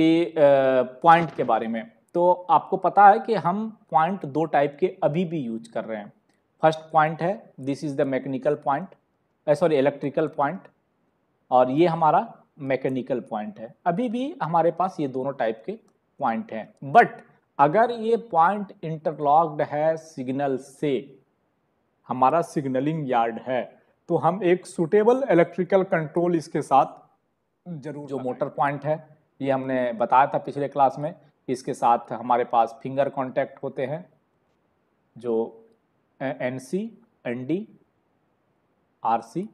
उसकी पॉइंट के बारे में तो आपको पता है कि हम पॉइंट दो टाइप के अभी भी यूज कर रहे हैं फर्स्ट पॉइंट है this is the mechanical point sorry electrical point और ये हमारा मैकेनिकल पॉइंट है अभी भी हमारे पास ये दोनों टाइप के पॉइंट हैं बट अगर ये पॉइंट इंटरलॉक्ड है सिग्नल से हमारा सिग्नलिंग यार्ड है तो हम एक सुटेबल इलेक्ट्रिकल कंट्रोल इसके साथ जरूर जो मोटर पॉइंट है ये हमने बताया था पिछले क्लास में इसके साथ हमारे पास फिंगर कॉन्टेक्ट होते हैं जो N C N D R C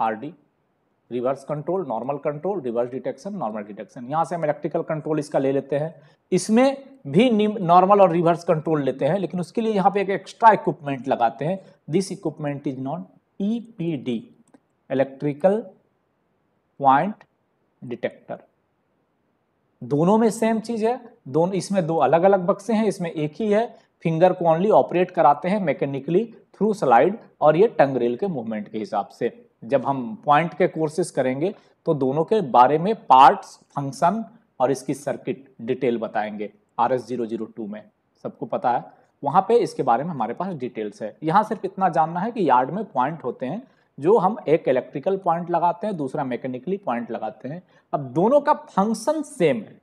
R D reverse control normal control reverse detection normal detection यहाँ से हम इलेक्ट्रिकल कंट्रोल इसका ले लेते हैं इसमें भी नॉर्मल और रिवर्स कंट्रोल लेते हैं लेकिन उसके लिए यहाँ पे एक एक्स्ट्रा इक्विपमेंट लगाते हैं this equipment is non E P D electrical point detector दोनों में सेम चीज़ है दोनों इसमें दो अलग अलग बक्से हैं इसमें एक ही है फिंगर को ओनली ऑपरेट कराते हैं मैकेनिकली थ्रू स्लाइड और ये टंग रेल के मूवमेंट के हिसाब से जब हम पॉइंट के कोर्सेस करेंगे तो दोनों के बारे में पार्ट्स फंक्शन और इसकी सर्किट डिटेल बताएंगे R S zero zero two में सबको पता है वहाँ पे इसके बारे में हमारे पास डिटेल्स है यहाँ सिर्फ इतना जानना है कि यार्ड में पॉइंट होते हैं जो हम एक इलेक्ट्रिकल पॉइंट लगाते हैं दूसरा मैकेनिकली पॉइंट लगाते हैं अब दोनों का फंक्शन सेम है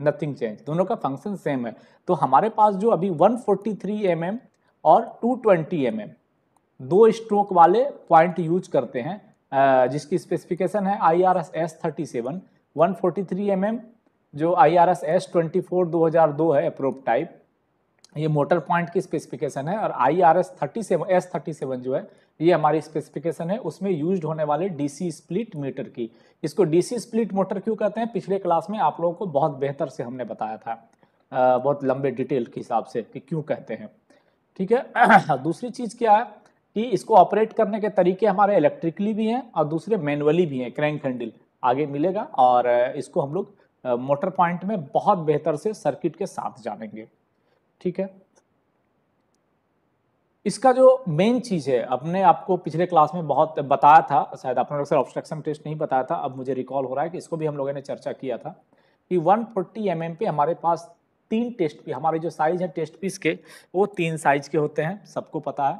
नथिंग चेंज दोनों का फंक्शन सेम है तो हमारे पास जो अभी 143 फोर्टी mm और 220 ट्वेंटी mm, दो स्ट्रोक वाले पॉइंट यूज करते हैं जिसकी स्पेसिफिकेशन है I R S S thirty seven one forty three M M जो I R S S twenty four दो हज़ार दो है अप्रोप टाइप ये मोटर पॉइंट की स्पेसिफिकेशन है और I R S thirty seven S thirty seven जो है ये हमारी स्पेसिफिकेशन है उसमें यूज होने वाले डीसी स्प्लिट मीटर की इसको डीसी स्प्लिट मोटर क्यों कहते हैं पिछले क्लास में आप लोगों को बहुत बेहतर से हमने बताया था आ, बहुत लंबे डिटेल के हिसाब से कि क्यों कहते हैं ठीक है दूसरी चीज़ क्या है कि इसको ऑपरेट करने के तरीके हमारे इलेक्ट्रिकली भी हैं और दूसरे मैनुअली भी हैं क्रैंक हैंडल आगे मिलेगा और इसको हम लोग मोटर पॉइंट में बहुत बेहतर से सर्किट के साथ जानेंगे ठीक है इसका जो मेन चीज़ है अपने आपको पिछले क्लास में बहुत बताया था शायद आपने लोग ऑब्स्ट्रक्शन टेस्ट नहीं बताया था अब मुझे रिकॉल हो रहा है कि इसको भी हम लोगों ने चर्चा किया था कि 140 फोर्टी mm पे हमारे पास तीन टेस्ट पी हमारे जो साइज है टेस्ट पीस के वो तीन साइज के होते हैं सबको पता है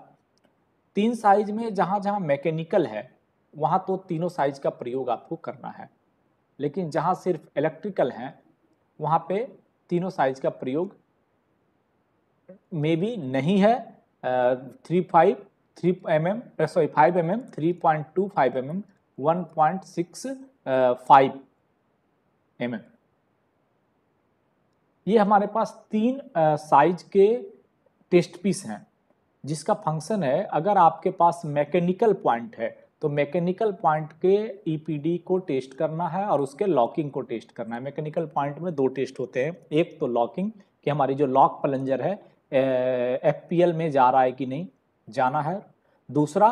तीन साइज में जहाँ जहाँ मैकेनिकल है वहाँ तो तीनों साइज का प्रयोग आपको करना है लेकिन जहाँ सिर्फ इलेक्ट्रिकल हैं वहाँ पे तीनों साइज का प्रयोग में भी नहीं है three five three M M sorry five M M three point two five M M one point six five M M ये हमारे पास तीन साइज uh, के टेस्ट पीस हैं जिसका फंक्शन है अगर आपके पास मैकेनिकल पॉइंट है तो मैकेनिकल पॉइंट के ईपीडी e को टेस्ट करना है और उसके लॉकिंग को टेस्ट करना है मैकेनिकल पॉइंट में दो टेस्ट होते हैं एक तो लॉकिंग कि हमारी जो लॉक प्लंजर है एफ में जा रहा है कि नहीं जाना है दूसरा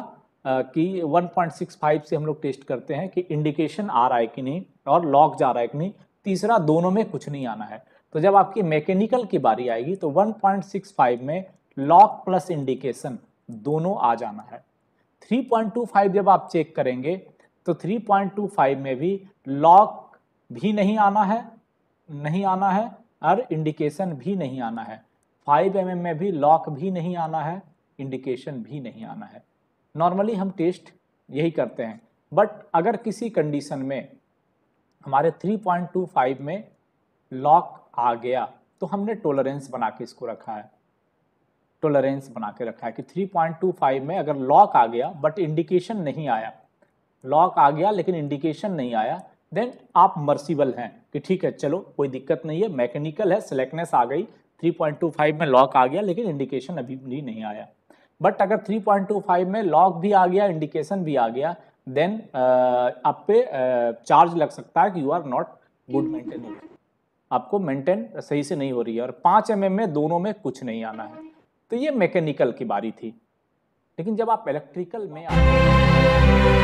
कि 1.65 से हम लोग टेस्ट करते हैं कि इंडिकेशन आ रहा है कि नहीं और लॉक जा रहा है कि नहीं तीसरा दोनों में कुछ नहीं आना है तो जब आपकी मैकेनिकल की बारी आएगी तो 1.65 में लॉक प्लस इंडिकेशन दोनों आ जाना है 3.25 जब आप चेक करेंगे तो 3.25 में भी लॉक भी नहीं आना है नहीं आना है और इंडिकेशन भी नहीं आना है फाइव एम mm में भी लॉक भी नहीं आना है इंडिकेशन भी नहीं आना है नॉर्मली हम टेस्ट यही करते हैं बट अगर किसी कंडीशन में हमारे 3.25 में लॉक आ गया तो हमने टोलरेंस बना के इसको रखा है टोलरेंस बना के रखा है कि 3.25 में अगर लॉक आ गया बट इंडिकेशन नहीं आया लॉक आ गया लेकिन इंडिकेशन नहीं आया देन आप मर्सीबल हैं कि ठीक है चलो कोई दिक्कत नहीं है मैकेनिकल है सिलेक्टनेस आ गई 3.25 में लॉक आ गया लेकिन इंडिकेशन अभी भी नहीं आया बट अगर 3.25 में लॉक भी आ गया इंडिकेशन भी आ गया देन uh, आप पे चार्ज uh, लग सकता है कि you are not good maintain आपको मेंटेन सही से नहीं हो रही है और पाँच एम mm में दोनों में कुछ नहीं आना है तो ये मैकेनिकल की बारी थी लेकिन जब आप इलेक्ट्रिकल में आ...